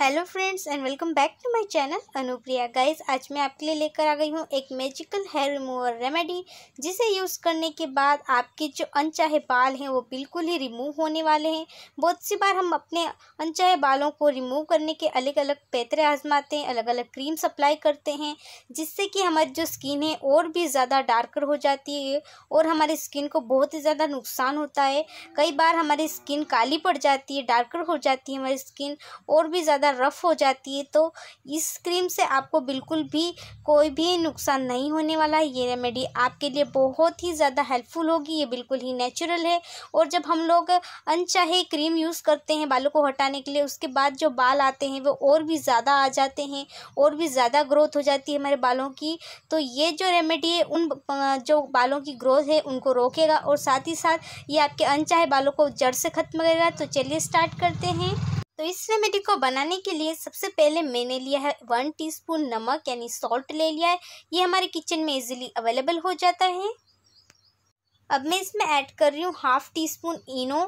hello friends and welcome back to my channel Anupriya guys आज मैं आपके लिए लेकर आ गई हूँ एक मैजिकल हेयर रिमूवर रेमेडी जिसे यूज़ करने के बाद आपके जो अनचाहे बाल हैं वो बिल्कुल ही रिमूव होने वाले हैं बहुत सी बार हम अपने अनचाहे बालों को रिमूव करने के अलग अलग पैतरे आजमाते हैं अलग अलग क्रीम्स अप्लाई करते हैं जिससे कि हमारी जो स्किन है और भी ज़्यादा डार्कर हो जाती है और हमारी स्किन को बहुत ही ज़्यादा नुकसान होता है कई बार हमारी स्किन काली पड़ जाती है डार्कर हो जाती है हमारी स्किन और भी ज़्यादा ज़्यादा रफ़ हो जाती है तो इस क्रीम से आपको बिल्कुल भी कोई भी नुकसान नहीं होने वाला है ये रेमेडी आपके लिए बहुत ही ज़्यादा हेल्पफुल होगी ये बिल्कुल ही नेचुरल है और जब हम लोग अनचाहे क्रीम यूज़ करते हैं बालों को हटाने के लिए उसके बाद जो बाल आते हैं वो और भी ज़्यादा आ जाते हैं और भी ज़्यादा ग्रोथ हो जाती है हमारे बालों की तो ये जो रेमेडी है उन जो बालों की ग्रोथ है उनको रोकेगा और साथ ही साथ ये आपके अनचाहे बालों को जड़ से ख़त्म करेगा तो चलिए स्टार्ट करते हैं तो इस रेमेडी को बनाने के लिए सबसे पहले मैंने लिया है वन टीस्पून नमक यानी सॉल्ट ले लिया है ये हमारे किचन में इजीली अवेलेबल हो जाता है अब मैं इसमें ऐड कर रही हूँ half teaspoon Eno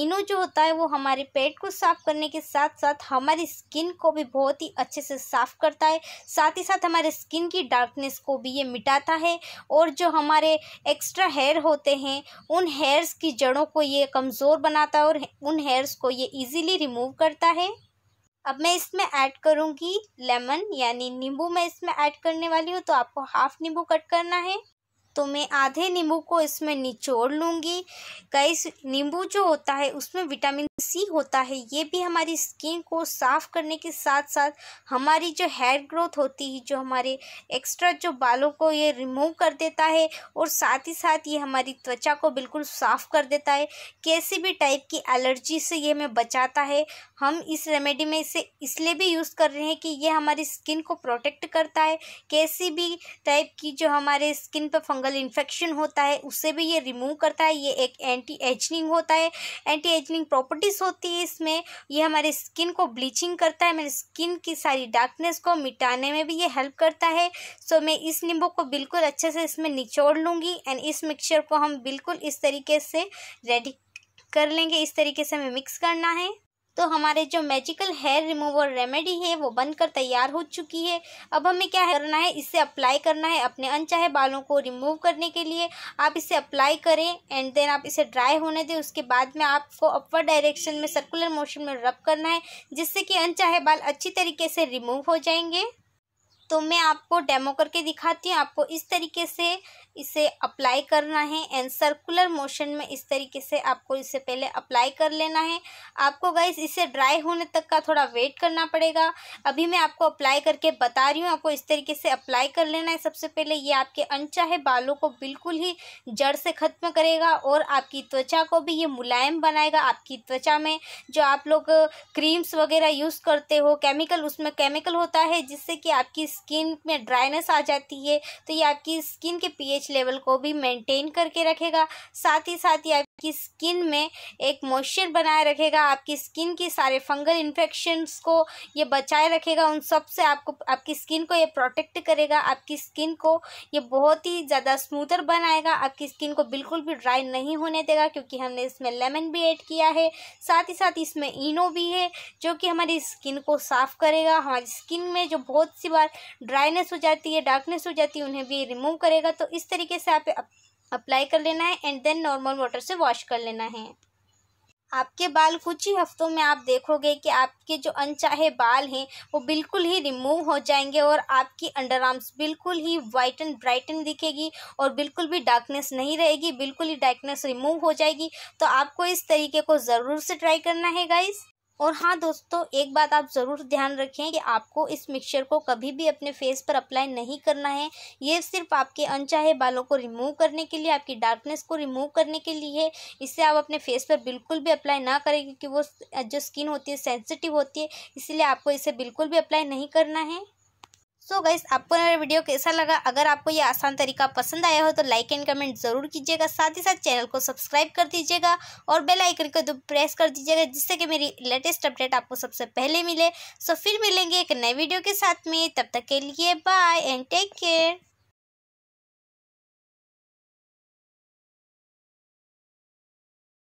Eno जो होता है वो हमारे पेट को साफ़ करने के साथ साथ हमारी स्किन को भी बहुत ही अच्छे से साफ़ करता है साथ ही साथ हमारे स्किन की डार्कनेस को भी ये मिटाता है और जो हमारे एक्स्ट्रा हेयर होते हैं उन हेयर्स की जड़ों को ये कमज़ोर बनाता है और उन हेयर्स को ये ईज़िली रिमूव करता है अब मैं इसमें ऐड करूँगी लेमन यानी नींबू मैं इसमें ऐड करने वाली हूँ तो आपको हाफ़ नींबू कट करना है तो मैं आधे नींबू को इसमें निचोड़ लूँगी कई नींबू जो होता है उसमें विटामिन सी होता है ये भी हमारी स्किन को साफ़ करने के साथ साथ हमारी जो हेयर ग्रोथ होती है जो हमारे एक्स्ट्रा जो बालों को ये रिमूव कर देता है और साथ ही साथ ये हमारी त्वचा को बिल्कुल साफ़ कर देता है किसी भी टाइप की एलर्जी से ये हमें बचाता है हम इस रेमेडी में इसे इसलिए भी यूज़ कर रहे हैं कि ये हमारी स्किन को प्रोटेक्ट करता है कैसी भी टाइप की जो हमारे स्किन पर फंगस फंगल इन्फेक्शन होता है उससे भी ये रिमूव करता है ये एक एंटी एजनिंग होता है एंटी एजनिंग प्रॉपर्टीज़ होती है इसमें ये हमारे स्किन को ब्लीचिंग करता है मेरे स्किन की सारी डार्कनेस को मिटाने में भी ये हेल्प करता है सो मैं इस नींबू को बिल्कुल अच्छे से इसमें निचोड़ लूँगी एंड इस मिक्सचर को हम बिल्कुल इस तरीके से रेडी कर लेंगे इस तरीके से हमें मिक्स करना है तो हमारे जो मैजिकल हेयर रिमूवर रेमेडी है वो बनकर तैयार हो चुकी है अब हमें क्या करना है इसे अप्लाई करना है अपने अनचाहे बालों को रिमूव करने के लिए आप इसे अप्लाई करें एंड देन आप इसे ड्राई होने दें उसके बाद में आपको अपर डायरेक्शन में सर्कुलर मोशन में रब करना है जिससे कि अनचाहे बाल अच्छी तरीके से रिमूव हो जाएंगे तो मैं आपको डेमो करके दिखाती हूँ आपको इस तरीके से इसे अप्लाई करना है एंड सर्कुलर मोशन में इस तरीके से आपको इसे पहले अप्लाई कर लेना है आपको गाइस इसे ड्राई होने तक का थोड़ा वेट करना पड़ेगा अभी मैं आपको अप्लाई करके बता रही हूँ आपको इस तरीके से अप्लाई कर लेना है सबसे पहले ये आपके अनचाहे बालों को बिल्कुल ही जड़ से ख़त्म करेगा और आपकी त्वचा को भी ये मुलायम बनाएगा आपकी त्वचा में जो आप लोग क्रीम्स वगैरह यूज़ करते हो केमिकल उसमें केमिकल होता है जिससे कि आपकी स्किन में ड्राइनेस आ जाती है तो ये आपकी स्किन के पीएच लेवल को भी मेंटेन करके रखेगा साथ ही साथ ये आपकी स्किन में एक मॉइस्चर बनाए रखेगा आपकी स्किन की सारे फंगल इन्फेक्शंस को ये बचाए रखेगा उन सब से आपको आपकी स्किन को ये प्रोटेक्ट करेगा आपकी स्किन को ये बहुत ही ज़्यादा स्मूथर बनाएगा आपकी स्किन को बिल्कुल भी ड्राई नहीं होने देगा क्योंकि हमने इसमें लेमन भी ऐड किया है साथ ही साथ इसमें इनो भी है जो कि हमारी स्किन को साफ़ करेगा हमारी स्किन में जो बहुत सी बार ड्राइनेस हो जाती है डार्कनेस हो जाती है उन्हें भी रिमूव करेगा तो इस तरह तरीके से आप अप्लाई कर लेना है एंड देन नॉर्मल वाटर से वॉश कर लेना है आपके बाल कुछ ही हफ्तों में आप देखोगे कि आपके जो अनचाहे बाल हैं वो बिल्कुल ही रिमूव हो जाएंगे और आपकी अंडर आर्म्स बिल्कुल ही वाइट एंड ब्राइटन दिखेगी और बिल्कुल भी डार्कनेस नहीं रहेगी बिल्कुल ही डार्कनेस रिमूव हो जाएगी तो आपको इस तरीके को ज़रूर से ट्राई करना है गाइस और हाँ दोस्तों एक बात आप ज़रूर ध्यान रखें कि आपको इस मिक्सचर को कभी भी अपने फेस पर अप्लाई नहीं करना है ये सिर्फ आपके अनचाहे बालों को रिमूव करने के लिए आपकी डार्कनेस को रिमूव करने के लिए है इससे आप अपने फेस पर बिल्कुल भी अप्लाई ना करें क्योंकि वो जो स्किन होती है सेंसिटिव होती है इसीलिए आपको इसे बिल्कुल भी अप्लाई नहीं करना है सो गाइस आपको मेरा वीडियो कैसा लगा अगर आपको ये आसान तरीका पसंद आया हो तो लाइक एंड कमेंट ज़रूर कीजिएगा साथ ही साथ चैनल को सब्सक्राइब कर दीजिएगा और बेल आइकन को प्रेस कर दीजिएगा जिससे कि मेरी लेटेस्ट अपडेट आपको सबसे पहले मिले सो फिर मिलेंगे एक नए वीडियो के साथ में तब तक के लिए बाय एंड टेक केयर